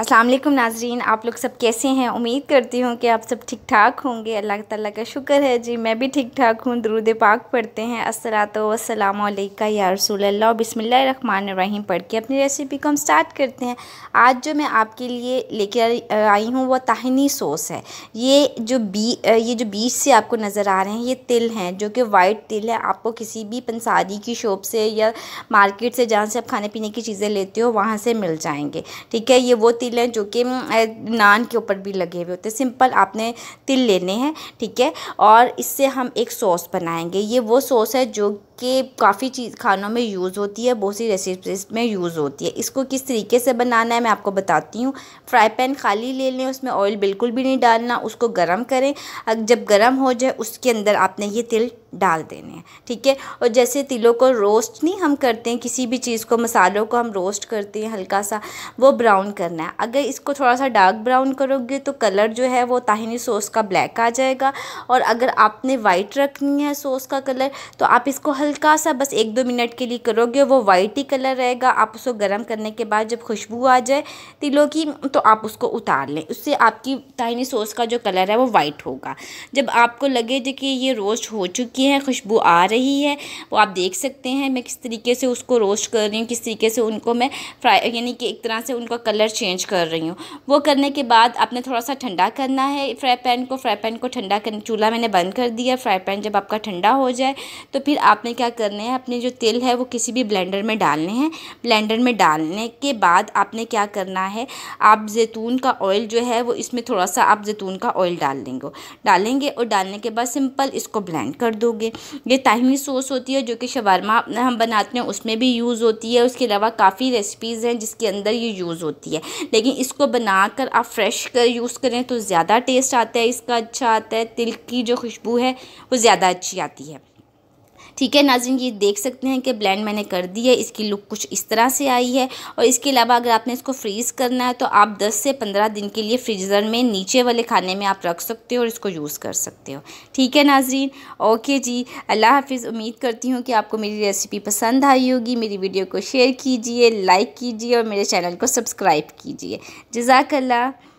असलम नाजरीन आप लोग सब कैसे हैं उम्मीद करती हूँ कि आप सब ठीक ठाक होंगे अल्लाह ताला का शुक्र है जी मैं भी ठीक ठाक हूँ दुरूद पाक पढ़ते हैं असलातम या रसूल रहीम पढ़ के अपनी रेसिपी को हम स्टार्ट करते हैं आज जो मैं आपके लिए लेकर आई हूँ वह ताहनी सॉस है ये जो बी ये जो बीज से आपको नज़र आ रहे हैं ये तिल हैं जो कि वाइट तिल है आपको किसी भी पंसारी की शॉप से या मार्केट से जहाँ से आप खाने पीने की चीज़ें लेते हो वहाँ से मिल जाएंगे ठीक है ये वो तिल तिल हैं जो कि नान के ऊपर भी लगे हुए होते हैं सिंपल आपने तिल लेने हैं ठीक है और इससे हम एक सॉस बनाएंगे ये वो सॉस है जो कि काफ़ी चीज़ खानों में यूज़ होती है बहुत सी रेसिपीज में यूज़ होती है इसको किस तरीके से बनाना है मैं आपको बताती हूँ फ्राई पैन खाली ले लें उसमें ऑयल बिल्कुल भी नहीं डालना उसको गर्म करें जब गर्म हो जाए उसके अंदर आपने ये तिल डाल देने हैं ठीक है और जैसे तिलों को रोस्ट नहीं हम करते हैं किसी भी चीज़ को मसालों को हम रोस्ट करते हैं हल्का सा वो ब्राउन करना है अगर इसको थोड़ा सा डार्क ब्राउन करोगे तो कलर जो है वो ताहिनी सॉस का ब्लैक आ जाएगा और अगर आपने वाइट रखनी है सॉस का कलर तो आप इसको हल्का सा बस एक दो मिनट के लिए करोगे वो वाइट ही कलर रहेगा आप उसको गर्म करने के बाद जब खुशबू आ जाए तिलों की तो आप उसको उतार लें उससे आपकी ताहिनी सॉस का जो कलर है वो वाइट होगा जब आपको लगे कि ये रोस्ट हो चुकी है खुशबू आ रही है वो आप देख सकते हैं मैं किस तरीके से उसको रोस्ट कर रही हूँ किस तरीके से उनको मैं फ्राई यानी कि एक तरह से उनका कलर चेंज कर रही हूँ वो करने के बाद आपने थोड़ा सा ठंडा करना है फ्राई पैन को फ्राई पैन को ठंडा कर चूल्हा मैंने बंद कर दिया फ्राई पैन जब आपका ठंडा हो जाए तो फिर आपने क्या करना है अपने जो तेल है वो किसी भी ब्लेंडर में डालने हैं ब्लेंडर में डालने के बाद आपने क्या करना है आप जैतून का ऑयल जो है वो इसमें थोड़ा सा आप जैतून का ऑयल डाल देंगे डालेंगे और डालने के बाद सिंपल इसको ब्लेंड कर दोगे ये ताहिनी सॉस होती है जो कि शवरमा हम बनाते हैं उसमें भी यूज़ होती है उसके अलावा काफ़ी रेसिपीज़ हैं जिसके अंदर ये यूज़ होती है लेकिन इसको बनाकर आप फ्रेश कर यूज़ करें तो ज़्यादा टेस्ट आता है इसका अच्छा आता है तिल की जो खुशबू है वो ज़्यादा अच्छी आती है ठीक है नाजिन ये देख सकते हैं कि ब्लेंड मैंने कर दी है इसकी लुक कुछ इस तरह से आई है और इसके अलावा अगर आपने इसको फ्रीज़ करना है तो आप 10 से 15 दिन के लिए फ्रीज़र में नीचे वाले खाने में आप रख सकते हो और इसको यूज़ कर सकते हो ठीक है नाजरीन ओके जी अल्लाह हाफिज़ उम्मीद करती हूँ कि आपको मेरी रेसिपी पसंद आई होगी मेरी वीडियो को शेयर कीजिए लाइक कीजिए और मेरे चैनल को सब्सक्राइब कीजिए जजाकल्ला